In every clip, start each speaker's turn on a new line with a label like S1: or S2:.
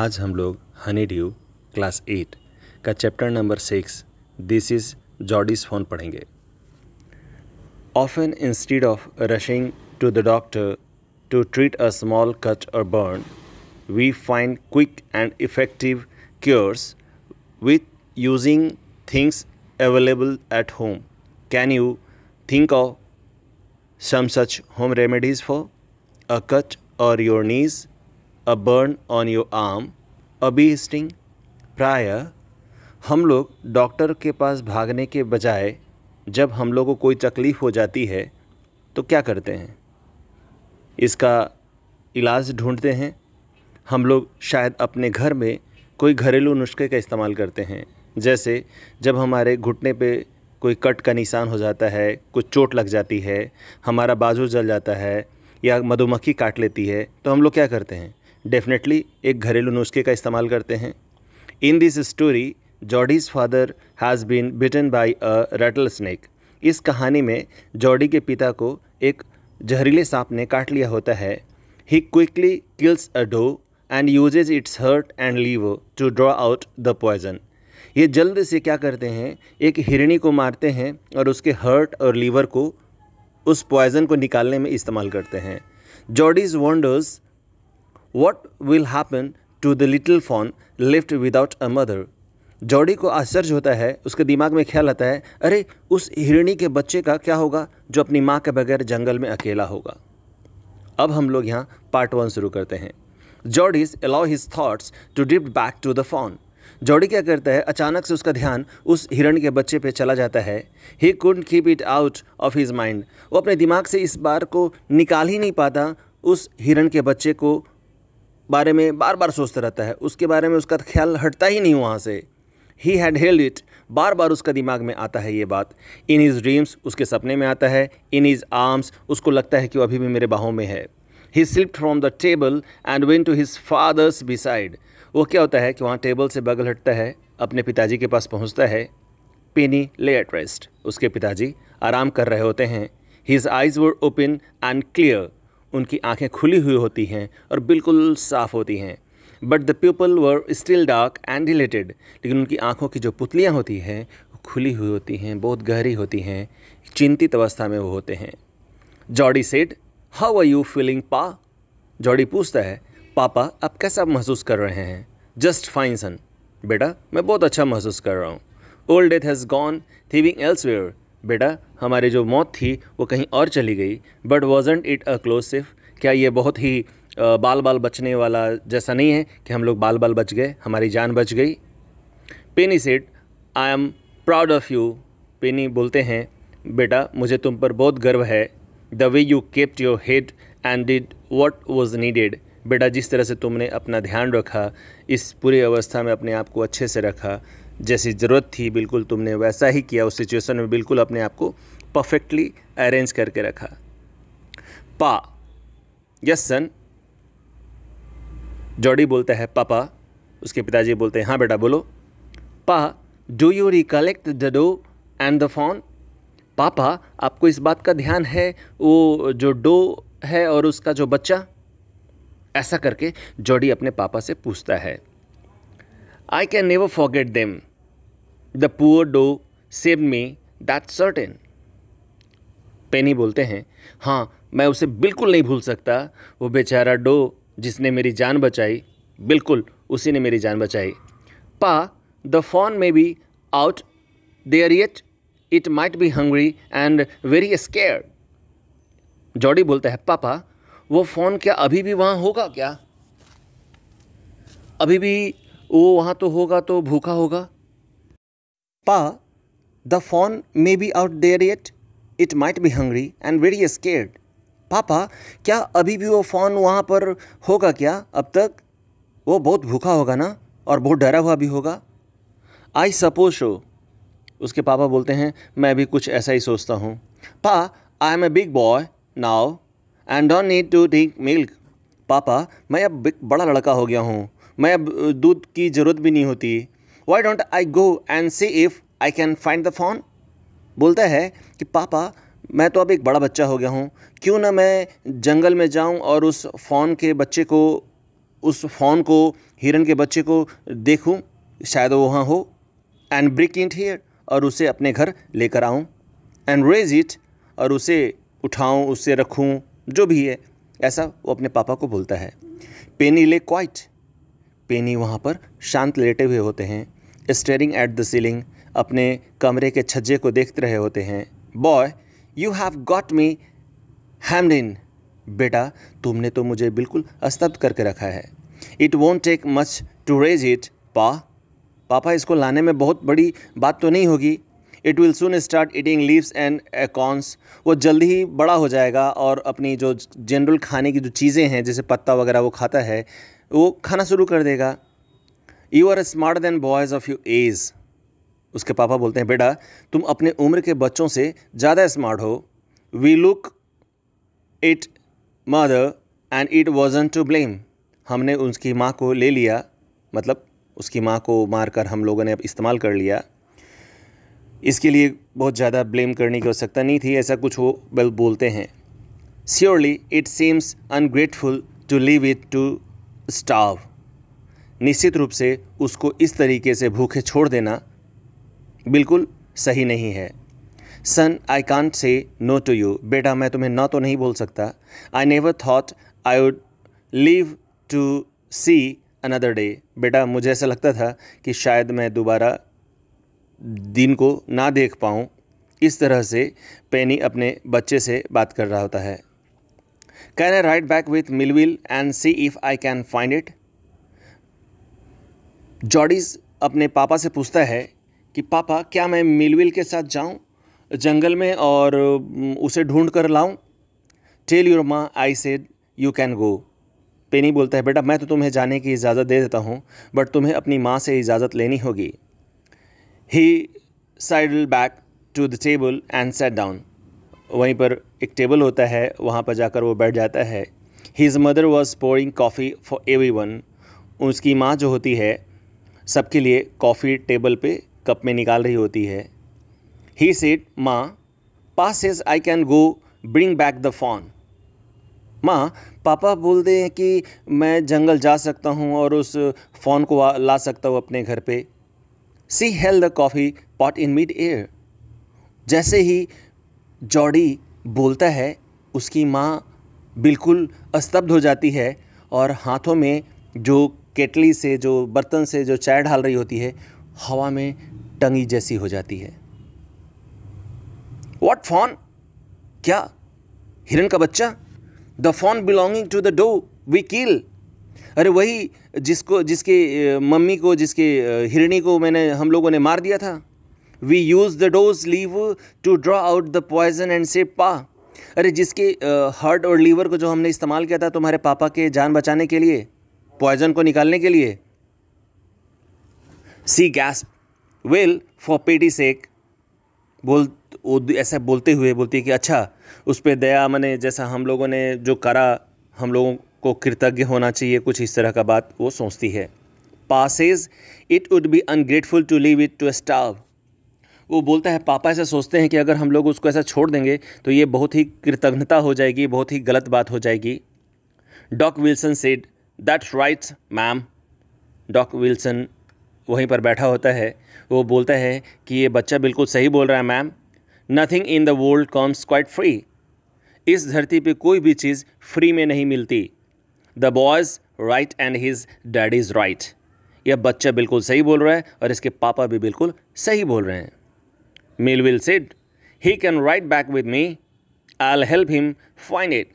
S1: आज हम लोग हनी ड्यू क्लास एट का chapter number six this is Jody's fawn पढ़ेंगे often instead of rushing to the doctor to treat a small cut or burn we find quick and effective cures with using things available at home can you think of some such home remedies for a cut or your knees a burn on your arm a bee sting प्राय हम लोग doctor के पास भागने के बजाय जब हम लोग को कोई तकलीफ़ हो जाती है तो क्या करते हैं इसका इलाज ढूंढते हैं हम लोग शायद अपने घर में कोई घरेलू नुस्खे का इस्तेमाल करते हैं जैसे जब हमारे घुटने पे कोई कट का निशान हो जाता है कुछ चोट लग जाती है हमारा बाजू जल जाता है या मधुमक्खी काट लेती है तो हम लोग क्या करते हैं डेफिनेटली एक घरेलू नुस्खे का इस्तेमाल करते हैं in this story Jody's father has been bitten by a rattlesnake इस कहानी में जॉडी के पिता को एक जहरीले सांप ने काट लिया होता है he quickly kills a doe and uses its heart and liver to draw out the poison ये जल्द से क्या करते हैं एक हिरणी को मारते हैं और उसके हर्ट और लीवर को उस पॉइजन को निकालने में इस्तेमाल करते हैं Jody wonders what will happen to the little fawn left without a mother Jody को आश्चर्य होता है उसके दिमाग में ख्याल आता है अरे उस हिरणी के बच्चे का क्या होगा जो अपनी माँ के बगैर जंगल में अकेला होगा अब हम लोग यहाँ पार्ट वन शुरू करते हैं Jody's allow his thoughts to dip back to the fawn Jody क्या करता है अचानक से उसका ध्यान उस हिरण के बच्चे पे चला जाता है he could keep it out of his mind वो अपने दिमाग से इस बार को निकाल ही नहीं पाता उस हिरण के बच्चे को बारे में बार बार सोचता रहता है उसके बारे में उसका ख्याल हटता ही नहीं वहाँ से ही हैड हेल्ड इट बार बार उसका दिमाग में आता है ये बात इन हीज़ ड्रीम्स उसके सपने में आता है इन हीज़ आर्म्स उसको लगता है कि वो अभी भी मेरे बाहों में है he slipped from the table and went to his father's bedside वो क्या होता है कि वहाँ टेबल से बगल हटता है अपने पिताजी के पास पहुँचता है पेनी ले एट रेस्ट उसके पिताजी आराम कर रहे होते हैं his eyes were open and clear उनकी आंखें खुली हुई होती हैं और बिल्कुल साफ़ होती हैं but the pupils were still dark and dilated लेकिन उनकी आँखों की जो पुतलियाँ होती हैं वो खुली हुई होती हैं बहुत गहरी होती हैं चिंतित अवस्था में वो होते हैं Jody said how are you feeling pa Jody पूछता है पापा आप कैसा महसूस कर रहे हैं जस्ट फाइन सन बेटा मैं बहुत अच्छा महसूस कर रहा हूँ old death has gone thieving elsewhere बेटा हमारी जो मौत थी वो कहीं और चली गई but wasn't it a close shave क्या ये बहुत ही बाल बाल बचने वाला जैसा नहीं है कि हम लोग बाल बाल बच गए हमारी जान बच गई Penny said I am proud of you Penny बोलते हैं बेटा मुझे तुम पर बहुत गर्व है the way you kept your head and did what was needed बेटा जिस तरह से तुमने अपना ध्यान रखा इस पूरी अवस्था में अपने आप को अच्छे से रखा जैसी ज़रूरत थी बिल्कुल तुमने वैसा ही किया उस सिचुएशन में बिल्कुल अपने आप को परफेक्टली अरेंज करके रखा पा यस सन जॉडी बोलता है पापा उसके पिताजी बोलते हैं हाँ बेटा बोलो pa do you recollect the doe and the fawn पापा आपको इस बात का ध्यान है वो जो डो है और उसका जो बच्चा ऐसा करके जॉडी अपने पापा से पूछता है I can never forget them the poor doe saved me that certain Penny बोलते हैं हाँ मैं उसे बिल्कुल नहीं भूल सकता वो बेचारा डो जिसने मेरी जान बचाई बिल्कुल उसी ने मेरी जान बचाई pa the fawn may be out there yet it might be hungry and very scared Jody बोलता है पापा वो फ़ोन क्या अभी भी वहाँ होगा क्या अभी भी वो वहाँ तो होगा तो भूखा होगा Pa, the fawn may be out there yet. It might be hungry and very scared. पापा क्या अभी भी वो फ़ोन वहाँ पर होगा क्या अब तक वो बहुत भूखा होगा ना और बहुत डरा हुआ भी होगा आई सपोज शो उसके पापा बोलते हैं मैं भी कुछ ऐसा ही सोचता हूँ pa I am a big boy now and don't need to drink milk पापा मैं अब बड़ा लड़का हो गया हूँ मैं अब दूध की ज़रूरत भी नहीं होती why don't I go and see if I can find the fawn बोलता है कि पापा मैं तो अब एक बड़ा बच्चा हो गया हूँ क्यों ना मैं जंगल में जाऊँ और उस फ़ोन के बच्चे को उस फ़ोन को हिरन के बच्चे को देखूँ शायद वो वहाँ हो एंड ब्रिक इंट हेयर और उसे अपने घर लेकर आऊँ एंड रेज इट और उसे उठाऊँ उसे रखूँ जो भी है ऐसा वो अपने पापा को बोलता है पेनी ले क्वाइट पेनी वहाँ पर शांत लेटे हुए होते हैं स्टेयरिंग एट द सीलिंग अपने कमरे के छज्जे को देखते रहे होते हैं boy you have got me hemmed in बेटा तुमने तो मुझे बिल्कुल अस्तब्ध करके रखा है it won't take much to raise it pa पापा इसको लाने में बहुत बड़ी बात तो नहीं होगी it will soon start eating leaves and acorns वो जल्दी ही बड़ा हो जाएगा और अपनी जो जनरल खाने की जो चीज़ें हैं जैसे पत्ता वगैरह वो खाता है वो खाना शुरू कर देगा you are smart than boys of your age उसके पापा बोलते हैं बेटा तुम अपने उम्र के बच्चों से ज़्यादा स्मार्ट हो we took its mother and it wasn't to blame हमने उसकी माँ को ले लिया मतलब उसकी माँ को मारकर हम लोगों ने अब इस्तेमाल कर लिया इसके लिए बहुत ज़्यादा ब्लेम करने की आवश्यकता नहीं थी ऐसा कुछ वो बोलते हैं surely it seems ungrateful to leave it to starve निश्चित रूप से उसको इस तरीके से भूखे छोड़ देना बिल्कुल सही नहीं है son I can't say no to you बेटा मैं तुम्हें ना तो नहीं बोल सकता I never thought I would live to see another day बेटा मुझे ऐसा लगता था कि शायद मैं दोबारा दिन को ना देख पाऊँ इस तरह से पेनी अपने बच्चे से बात कर रहा होता है can I write back with Millwheel and see if I can find it जॉर्डिस अपने पापा से पूछता है कि पापा क्या मैं मिलविल के साथ जाऊं जंगल में और उसे ढूंढ कर लाऊं tell your ma I said you can go Penny बोलता है बेटा मैं तो तुम्हें जाने की इजाज़त दे देता हूँ बट तुम्हें अपनी माँ से इजाज़त लेनी होगी he sidled back to the table and sat down वहीं पर एक टेबल होता है वहाँ पर जाकर वो बैठ जाता है his mother was pouring coffee for everyone उसकी माँ जो होती है सबके लिए कॉफ़ी टेबल पे कप में निकाल रही होती है he said ma Pa says I can go bring back the fawn माँ पापा बोलते हैं कि मैं जंगल जा सकता हूँ और उस फ़ोन को ला सकता हूँ अपने घर पे she held the coffee pot in mid air जैसे ही जॉडी बोलता है उसकी माँ बिल्कुल स्तब्ध हो जाती है और हाथों में जो केटली से जो बर्तन से जो चाय ढाल रही होती है हवा में टंगी जैसी हो जाती है वॉट फॉन क्या हिरन का बच्चा the fawn belonging to the doe we killed अरे वही जिसको जिसके मम्मी को जिसके हिरणी को मैंने हम लोगों ने मार दिया था we used the doe's liver to draw out the poison and said Pa अरे जिसके हार्ट और लीवर को जो हमने इस्तेमाल किया था तुम्हारे पापा के जान बचाने के लिए पॉइजन को निकालने के लिए सी गैस वेल फॉर पेटी सेक बोल ऐसा बोलते हुए बोलती है कि अच्छा उस पर दया मैंने जैसा हम लोगों ने जो करा हम लोगों को कृतज्ञ होना चाहिए कुछ इस तरह का बात वो सोचती है Pa says it would be ungrateful to leave it to starve वो बोलता है पापा ऐसा सोचते हैं कि अगर हम लोग उसको ऐसा छोड़ देंगे तो ये बहुत ही कृतज्ञता हो जाएगी बहुत ही गलत बात हो जाएगी Doc Wilson said that's right ma'am Doc Wilson वहीं पर बैठा होता है वो बोलता है कि ये बच्चा बिल्कुल सही बोल रहा है ma'am nothing in the world comes quite free इस धरती पे कोई भी चीज़ फ्री में नहीं मिलती the boy's right and his dad is right यह बच्चा बिल्कुल सही बोल रहा है और इसके पापा भी बिल्कुल सही बोल रहे हैं Melville said, He can write back with me. I'll help him find it.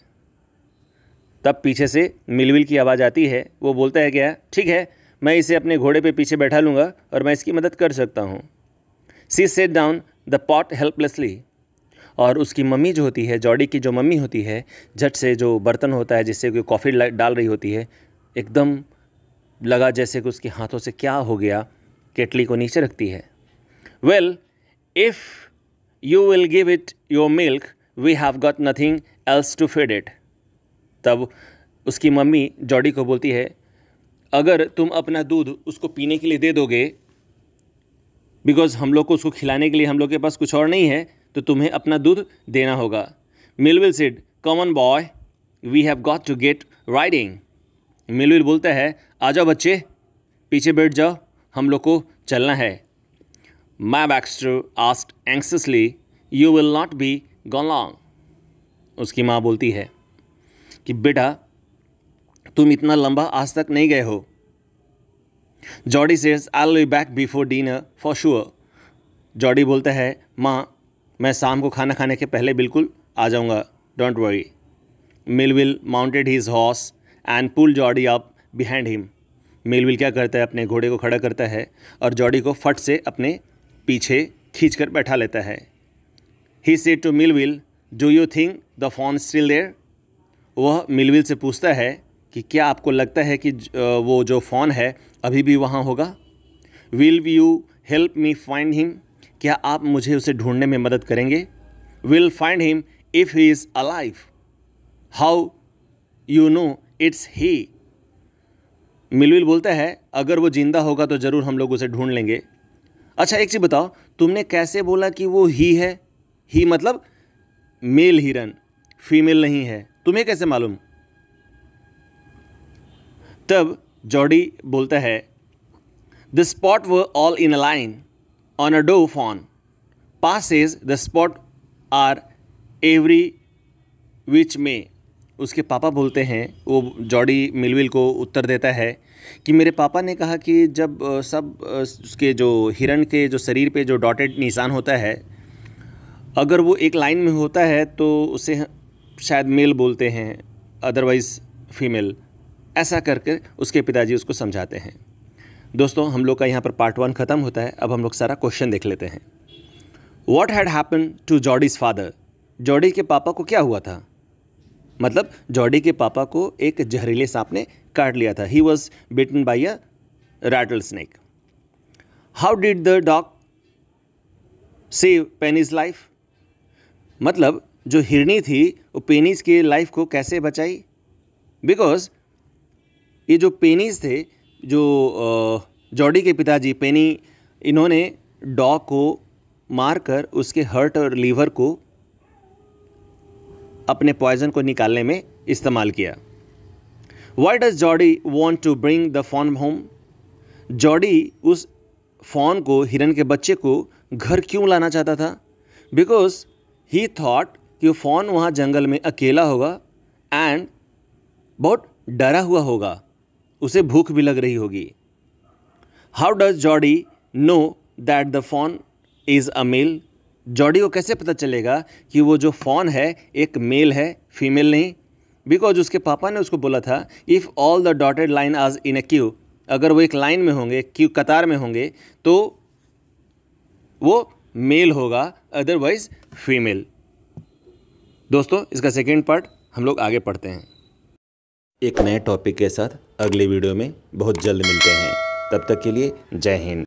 S1: तब पीछे से मिलविल की आवाज़ आती है वो बोलता है क्या ठीक है मैं इसे अपने घोड़े पे पीछे बैठा लूँगा और मैं इसकी मदद कर सकता हूँ she set down the pot helplessly और उसकी मम्मी जो होती है जॉडी की जो मम्मी होती है झट से जो बर्तन होता है जिससे कोई कॉफ़ी डाल रही होती है एकदम लगा जैसे कि उसके हाथों से क्या हो गया केटली को नीचे रखती है well if you will give it your milk we have got nothing else to feed it तब उसकी मम्मी जॉडी को बोलती है अगर तुम अपना दूध उसको पीने के लिए दे दोगे बिकॉज़ हम लोग को उसको खिलाने के लिए हम लोग के पास कुछ और नहीं है तो तुम्हें अपना दूध देना होगा Millwheel said come on boy we have got to get riding Millwheel बोलता है आ जाओ बच्चे पीछे बैठ जाओ हम लोग को चलना है Ma Baxter asked anxiously you will not be gone long उसकी माँ बोलती है कि बेटा तुम इतना लंबा आज तक नहीं गए हो जॉडी सेज आई लू back before dinner for sure Jody बोलता है माँ मैं शाम को खाना खाने के पहले बिल्कुल आ जाऊँगा don't worry Millwheel mounted his horse and pull Jody up behind him Millwheel क्या करता है अपने घोड़े को खड़ा करता है और जॉडी को फट से अपने पीछे खींचकर बैठा लेता है he said to Millwheel do you think the fawn still there वह मिलविल से पूछता है कि क्या आपको लगता है कि वो जो फ़ोन है अभी भी वहाँ होगा will you help me find him क्या आप मुझे उसे ढूंढने में मदद करेंगे will find him if he is alive how you know it's he Millwheel बोलता है अगर वो जिंदा होगा तो ज़रूर हम लोग उसे ढूंढ लेंगे अच्छा एक चीज़ बताओ तुमने कैसे बोला कि वो ही है ही मतलब मेल हिरन फीमेल नहीं है तुम्हें कैसे मालूम तब जॉडी बोलता है द स्पॉट व all in a line on a doe fawn Pa says the spot are every which में उसके पापा बोलते हैं वो जॉडी मिलविल को उत्तर देता है कि मेरे पापा ने कहा कि जब सब उसके जो हिरण के जो शरीर पे जो डॉटेड निशान होता है अगर वो एक लाइन में होता है तो उसे शायद मेल बोलते हैं अदरवाइज़ फीमेल ऐसा करके उसके पिताजी उसको समझाते हैं दोस्तों हम लोग का यहाँ पर पार्ट वन ख़त्म होता है अब हम लोग सारा क्वेश्चन देख लेते हैं what had happen to Jody's father Jody के पापा को क्या हुआ था मतलब जॉडी के पापा को एक जहरीले सांप ने काट लिया था he was bitten by a rattlesnake how did the dog save Penny's life मतलब जो हिरनी थी वो पेनिस के लाइफ को कैसे बचाई बिकॉज ये जो पेनिस थे जो जॉडी के पिताजी पेनी इन्होंने डॉग को मारकर उसके हर्ट और लीवर को अपने पॉइजन को निकालने में इस्तेमाल किया why does Jody want to bring the fawn home Jody उस फॉन को हिरन के बच्चे को घर क्यों लाना चाहता था बिकॉज ही थॉट कि फॉन वहाँ जंगल में अकेला होगा एंड बहुत डरा हुआ होगा उसे भूख भी लग रही होगी how does Jody know that the fawn is a male Jody को कैसे पता चलेगा कि वो जो फॉन है एक मेल है फीमेल नहीं बिकॉज उसके पापा ने उसको बोला था if all the dotted line are in A Q अगर वो एक लाइन में होंगे क्यू कतार में होंगे तो वो मेल होगा अदरवाइज फीमेल दोस्तों इसका सेकेंड पार्ट हम लोग आगे पढ़ते हैं एक नए टॉपिक के साथ अगले वीडियो में बहुत जल्द मिलते हैं तब तक के लिए जय हिंद